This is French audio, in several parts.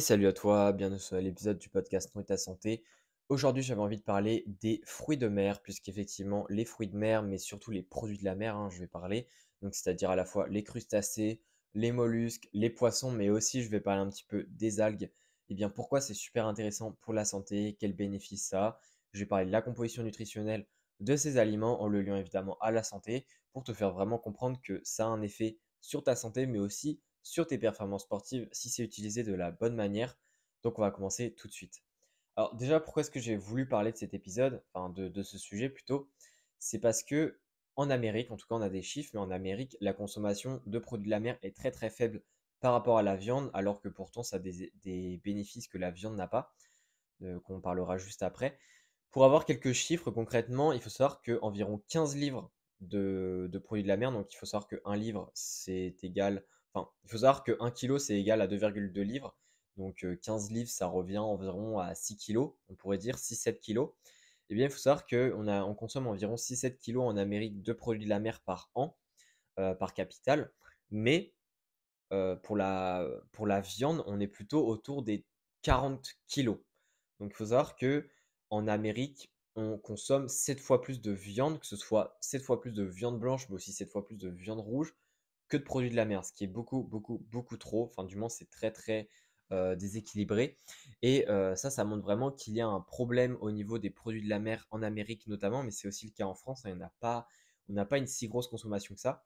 salut à toi, bienvenue sur l'épisode du podcast Nourrit ta santé. Aujourd'hui, j'avais envie de parler des fruits de mer, puisqu'effectivement, les fruits de mer, mais surtout les produits de la mer, hein, je vais parler. Donc, c'est-à-dire à la fois les crustacés, les mollusques, les poissons, mais aussi je vais parler un petit peu des algues. Et eh bien, pourquoi c'est super intéressant pour la santé, quels bénéfices ça Je vais parler de la composition nutritionnelle de ces aliments en le liant évidemment à la santé pour te faire vraiment comprendre que ça a un effet sur ta santé, mais aussi sur tes performances sportives si c'est utilisé de la bonne manière. Donc on va commencer tout de suite. Alors déjà, pourquoi est-ce que j'ai voulu parler de cet épisode, enfin de, ce sujet plutôt C'est parce que en Amérique, en tout cas on a des chiffres, mais en Amérique, la consommation de produits de la mer est très très faible par rapport à la viande, alors que pourtant ça a des, bénéfices que la viande n'a pas, qu'on parlera juste après. Pour avoir quelques chiffres concrètement, il faut savoir qu'environ 15 livres de, de, produits de la mer, donc il faut savoir qu'un livre c'est égal il faut savoir que 1 kg, c'est égal à 2,2 livres. Donc 15 euh, livres, ça revient environ à 6 kg, on pourrait dire 6-7 kg. Eh bien, il faut savoir qu'on on consomme environ 6-7 kg en Amérique de produits de la mer par an, euh, par capital. Mais euh, pour, la, viande, on est plutôt autour des 40 kg. Donc il faut savoir qu'en Amérique, on consomme 7 fois plus de viande, que ce soit 7 fois plus de viande blanche, mais aussi 7 fois plus de viande rouge, que de produits de la mer, ce qui est beaucoup, beaucoup, beaucoup trop. Enfin, du moins, c'est très, très euh, déséquilibré. Et euh, ça, ça montre vraiment qu'il y a un problème au niveau des produits de la mer en Amérique notamment, mais c'est aussi le cas en France. Hein. on n'a pas, une si grosse consommation que ça.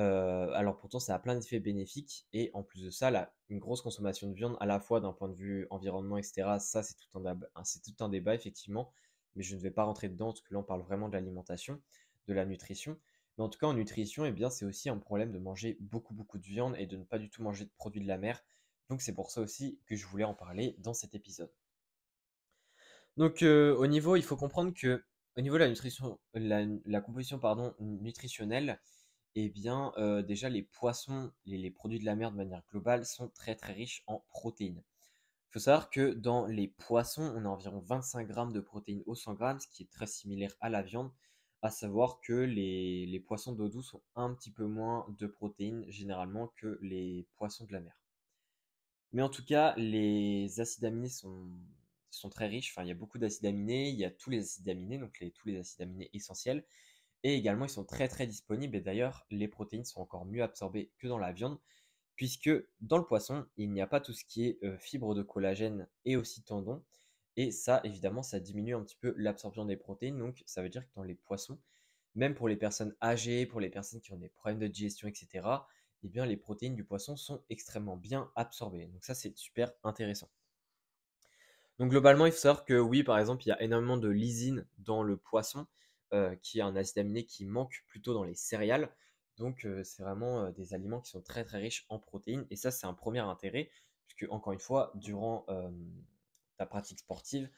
Euh, alors pourtant, ça a plein d'effets bénéfiques. Et en plus de ça, une grosse consommation de viande, à la fois d'un point de vue environnement, etc. Ça, c'est tout c'est tout un débat effectivement. Mais je ne vais pas rentrer dedans parce que là, on parle vraiment de l'alimentation, de la nutrition. Mais en tout cas, en nutrition, eh bien, c'est aussi un problème de manger beaucoup, beaucoup de viande et de ne pas du tout manger de produits de la mer. Donc c'est pour ça aussi que je voulais en parler dans cet épisode. Donc euh, au niveau, il faut comprendre que au niveau de la nutrition, la, composition pardon, nutritionnelle, eh bien euh, déjà les poissons, et les produits de la mer de manière globale sont très très riches en protéines. Il faut savoir que dans les poissons, on a environ 25 grammes de protéines au 100 grammes, ce qui est très similaire à la viande à savoir que les, poissons d'eau douce ont un petit peu moins de protéines généralement que les poissons de la mer. Mais en tout cas, les acides aminés sont, très riches. Enfin, il y a beaucoup d'acides aminés, il y a tous les acides aminés, donc tous les acides aminés essentiels. Et également, ils sont très très disponibles. Et d'ailleurs, les protéines sont encore mieux absorbées que dans la viande, puisque dans le poisson, il n'y a pas tout ce qui est euh, fibres de collagène et aussi tendons. Et ça, évidemment, ça diminue un petit peu l'absorption des protéines. Donc, ça veut dire que dans les poissons, même pour les personnes âgées, pour les personnes qui ont des problèmes de digestion, etc., eh bien, les protéines du poisson sont extrêmement bien absorbées. Donc, ça, c'est super intéressant. Donc, globalement, il faut savoir que oui, par exemple, il y a énormément de lysine dans le poisson, euh, qui est un acide aminé qui manque plutôt dans les céréales. Donc, euh, c'est vraiment euh, des aliments qui sont très très riches en protéines. Et ça, c'est un premier intérêt, puisque, encore une fois, durant ta pratique sportive,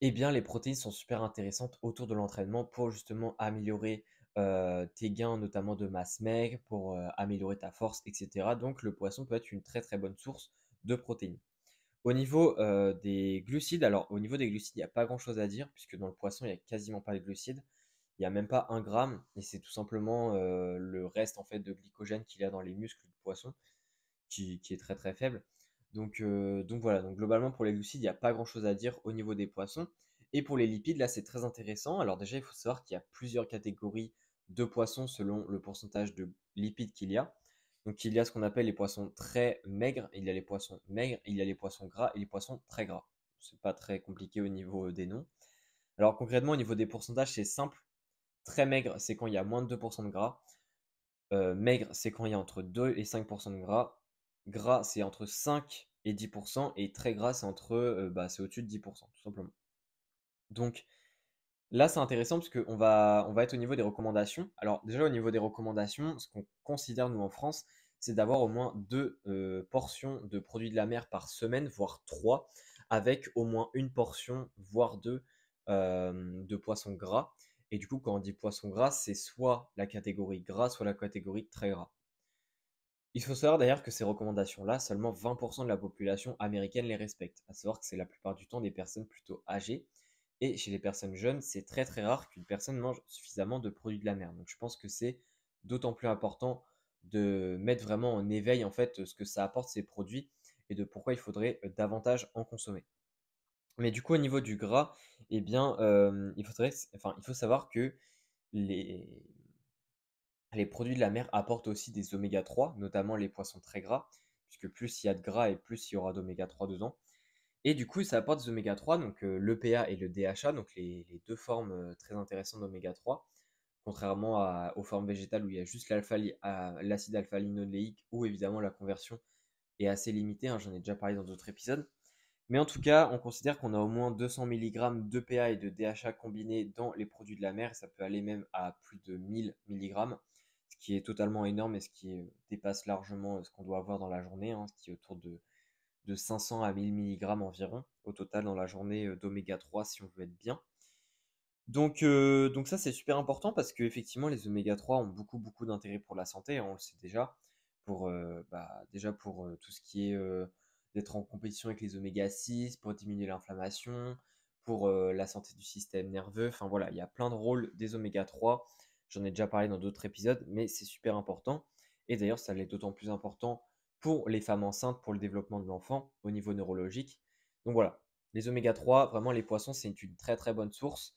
eh bien, les protéines sont super intéressantes autour de l'entraînement pour justement améliorer tes gains, notamment de masse maigre, pour améliorer ta force, etc. Donc, le poisson peut être une très très bonne source de protéines. Au niveau des glucides, alors au niveau des glucides, il n'y a pas grand chose à dire, puisque dans le poisson, il n'y a quasiment pas de glucides. Il n'y a même pas un gramme, et c'est tout simplement le reste en fait de glycogène qu'il y a dans les muscles du poisson, qui, qui est très très faible. Euh, donc, voilà, donc globalement pour les glucides, il n'y a pas grand-chose à dire au niveau des poissons. Et pour les lipides, là c'est très intéressant. Alors déjà, il faut savoir qu'il y a plusieurs catégories de poissons selon le pourcentage de lipides qu'il y a. Donc il y a ce qu'on appelle les poissons très maigres, il y a les poissons maigres, il y a les poissons gras et les poissons très gras. C'est pas très compliqué au niveau des noms. Alors concrètement, au niveau des pourcentages, c'est simple. Très maigre, c'est quand il y a moins de 2% de gras. Euh, maigre, c'est quand il y a entre 2 et 5% de gras gras, c'est entre 5 et 10%, et très gras, c'est entre, euh, bah, c'est au-dessus de 10%, tout simplement. Donc là, c'est intéressant parce qu'on va, on va être au niveau des recommandations. Alors déjà, au niveau des recommandations, ce qu'on considère, nous, en France, c'est d'avoir au moins deux euh, portions de produits de la mer par semaine, voire trois, avec au moins une portion, voire deux, euh, de poissons gras. Et du coup, quand on dit poisson gras, c'est soit la catégorie gras, soit la catégorie très gras. Il faut savoir d'ailleurs que ces recommandations-là, seulement 20% de la population américaine les respecte, à savoir que c'est la plupart du temps des personnes plutôt âgées. Et chez les personnes jeunes, c'est très très rare qu'une personne mange suffisamment de produits de la mer. Donc je pense que c'est d'autant plus important de mettre vraiment en éveil en fait ce que ça apporte ces produits et de pourquoi il faudrait euh, davantage en consommer. Mais du coup au niveau du gras, eh bien euh, il faudrait, enfin il faut savoir que les, les produits de la mer apportent aussi des oméga 3, notamment les poissons très gras, puisque plus il y a de gras et plus il y aura d'oméga 3 dedans. Et du coup, ça apporte des oméga 3, donc euh, le l'EPA et le DHA, donc les, deux formes euh, très intéressantes d'oméga 3, contrairement aux formes végétales où il y a juste l'acide alpha-linoléique, où évidemment la conversion est assez limitée, hein, j'en ai déjà parlé dans d'autres épisodes. Mais en tout cas, on considère qu'on a au moins 200 mg d'EPA et de DHA combinés dans les produits de la mer, ça peut aller même à plus de 1000 mg qui est totalement énorme et ce qui euh, dépasse largement euh, ce qu'on doit avoir dans la journée, hein, ce qui est autour de, 500 à 1000 mg environ au total dans la journée euh, d'oméga 3 si on veut être bien. Donc, donc ça c'est super important parce que effectivement les oméga 3 ont beaucoup beaucoup d'intérêt pour la santé, hein, on le sait déjà, pour bah, déjà pour tout ce qui est d'être en compétition avec les oméga 6, pour diminuer l'inflammation, pour la santé du système nerveux, enfin voilà, il y a plein de rôles des oméga 3 J'en ai déjà parlé dans d'autres épisodes, mais c'est super important. Et d'ailleurs, ça l'est d'autant plus important pour les femmes enceintes, pour le développement de l'enfant au niveau neurologique. Donc voilà, les oméga 3, vraiment les poissons, c'est une très très bonne source,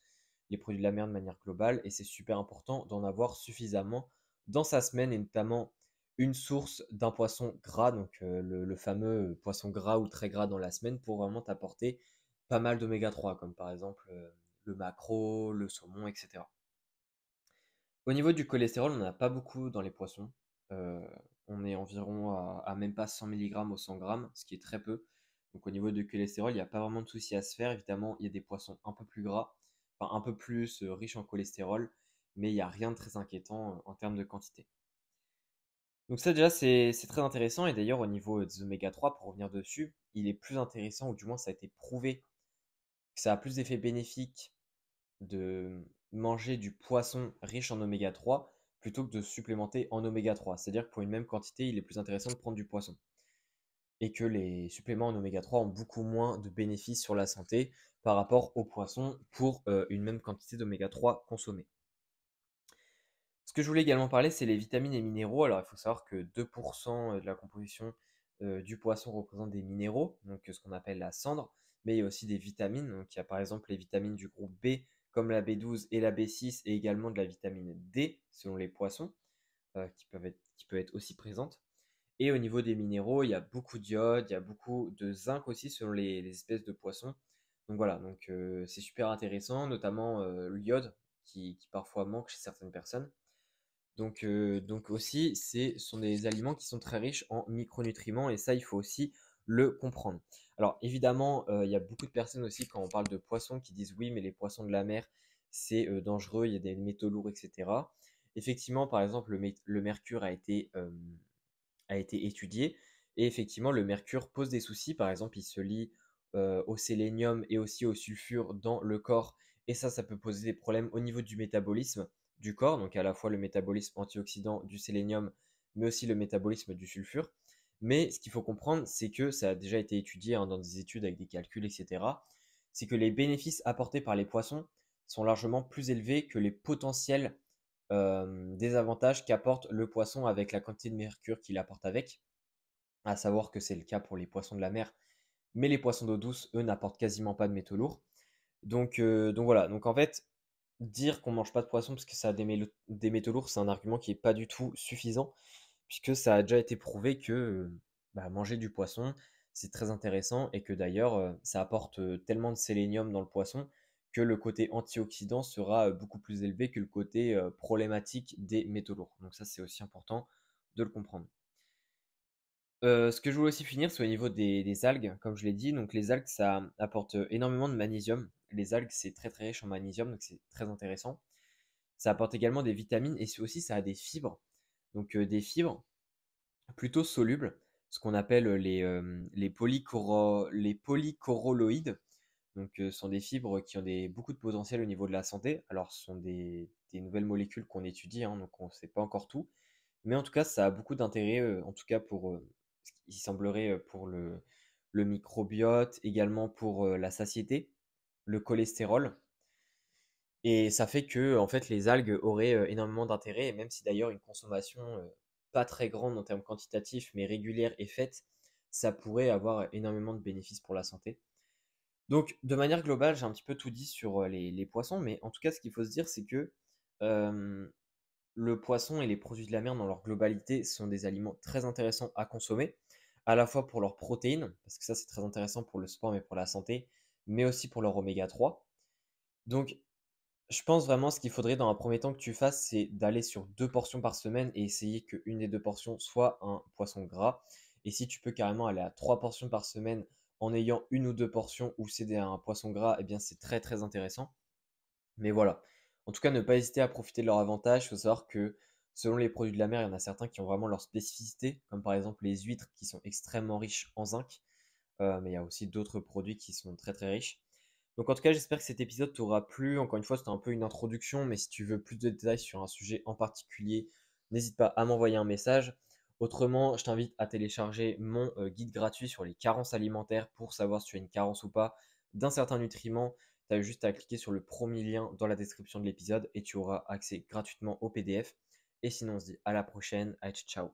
les produits de la mer de manière globale, et c'est super important d'en avoir suffisamment dans sa semaine, et notamment une source d'un poisson gras, donc euh, le, fameux poisson gras ou très gras dans la semaine, pour vraiment t'apporter pas mal d'oméga 3, comme par exemple euh, le maquereau, le saumon, etc. Au niveau du cholestérol, on n'a a pas beaucoup dans les poissons. Euh, on est environ à, même pas 100 mg au 100 g, ce qui est très peu. Donc au niveau du cholestérol, il n'y a pas vraiment de souci à se faire. Évidemment, il y a des poissons un peu plus gras, enfin un peu plus euh, riches en cholestérol, mais il n'y a rien de très inquiétant euh, en termes de quantité. Donc ça déjà c'est très intéressant et d'ailleurs au niveau des oméga 3 pour revenir dessus, il est plus intéressant ou du moins ça a été prouvé que ça a plus d'effets bénéfiques de, manger du poisson riche en oméga 3 plutôt que de supplémenter en oméga 3. C'est-à-dire que pour une même quantité, il est plus intéressant de prendre du poisson. Et que les suppléments en oméga 3 ont beaucoup moins de bénéfices sur la santé par rapport au poisson pour euh, une même quantité d'oméga 3 consommée. Ce que je voulais également parler, c'est les vitamines et minéraux. Alors il faut savoir que 2% euh, de la composition euh, du poisson représente des minéraux, donc ce qu'on appelle la cendre, mais il y a aussi des vitamines. Donc il y a par exemple les vitamines du groupe B comme la B12 et la B6, et également de la vitamine D, selon les poissons, euh, qui, peuvent être, peut être aussi présentes. Et au niveau des minéraux, il y a beaucoup d'iode, il y a beaucoup de zinc aussi, selon les, espèces de poissons. Donc voilà, donc euh, c'est super intéressant, notamment euh, l'iode, qui, parfois manque chez certaines personnes. Donc, donc aussi, ce sont des aliments qui sont très riches en micronutriments, et ça, il faut aussi le comprendre. Alors évidemment, euh, il y a beaucoup de personnes aussi quand on parle de poissons qui disent oui, mais les poissons de la mer, c'est euh, dangereux, il y a des métaux lourds, etc. Effectivement, par exemple, le, mercure a été, a été étudié. Et effectivement, le mercure pose des soucis. Par exemple, il se lie euh, au sélénium et aussi au sulfure dans le corps. Et ça, ça peut poser des problèmes au niveau du métabolisme du corps, donc à la fois le métabolisme antioxydant du sélénium, mais aussi le métabolisme du sulfure. Mais ce qu'il faut comprendre, c'est que ça a déjà été étudié hein, dans des études avec des calculs, etc. C'est que les bénéfices apportés par les poissons sont largement plus élevés que les potentiels euh, désavantages qu'apporte le poisson avec la quantité de mercure qu'il apporte avec. À savoir que c'est le cas pour les poissons de la mer, mais les poissons d'eau douce, eux, n'apportent quasiment pas de métaux lourds. Donc, euh, voilà. Donc en fait, dire qu'on mange pas de poisson parce que ça a des, métaux lourds, c'est un argument qui n'est pas du tout suffisant puisque ça a déjà été prouvé que bah, manger du poisson, c'est très intéressant et que d'ailleurs, ça apporte tellement de sélénium dans le poisson que le côté antioxydant sera beaucoup plus élevé que le côté problématique des métaux lourds. Donc ça, c'est aussi important de le comprendre. ce que je voulais aussi finir, c'est au niveau des, algues, comme je l'ai dit. Donc les algues, ça apporte énormément de magnésium. Les algues, c'est très très riche en magnésium, donc c'est très intéressant. Ça apporte également des vitamines et aussi ça a des fibres donc euh, des fibres plutôt solubles, ce qu'on appelle euh, les, euh, les, Donc, ce sont des fibres qui ont des, beaucoup de potentiel au niveau de la santé. Alors, ce sont des, nouvelles molécules qu'on étudie, hein, donc on ne sait pas encore tout. Mais en tout cas, ça a beaucoup d'intérêt, en tout cas pour semblerait pour le, le, microbiote, également pour la satiété, le cholestérol. Et ça fait que en fait, les algues auraient énormément d'intérêt, et même si d'ailleurs une consommation pas très grande en termes quantitatifs, mais régulière et faite, ça pourrait avoir énormément de bénéfices pour la santé. Donc, de manière globale, j'ai un petit peu tout dit sur les, poissons, mais en tout cas, ce qu'il faut se dire, c'est que le poisson et les produits de la mer, dans leur globalité, sont des aliments très intéressants à consommer, à la fois pour leurs protéines, parce que ça, c'est très intéressant pour le sport mais pour la santé, mais aussi pour leur oméga 3. Donc, je pense vraiment ce qu'il faudrait dans un premier temps que tu fasses, c'est d'aller sur deux portions par semaine et essayer qu'une des deux portions soit un poisson gras. Et si tu peux carrément aller à trois portions par semaine en ayant une ou deux portions ou c'est un poisson gras, eh bien c'est très très intéressant. Mais voilà. En tout cas, ne pas hésiter à profiter de leur avantage. Il faut savoir que selon les produits de la mer, il y en a certains qui ont vraiment leur spécificités, comme par exemple les huîtres qui sont extrêmement riches en zinc. Euh, mais il y a aussi d'autres produits qui sont très très riches. Donc en tout cas, j'espère que cet épisode t'aura plu. Encore une fois, c'était un peu une introduction, mais si tu veux plus de détails sur un sujet en particulier, n'hésite pas à m'envoyer un message. Autrement, je t'invite à télécharger mon euh, guide gratuit sur les carences alimentaires pour savoir si tu as une carence ou pas d'un certain nutriment. Tu as juste à cliquer sur le premier lien dans la description de l'épisode et tu auras accès gratuitement au PDF. Et sinon, on se dit à la prochaine. Aïe, ciao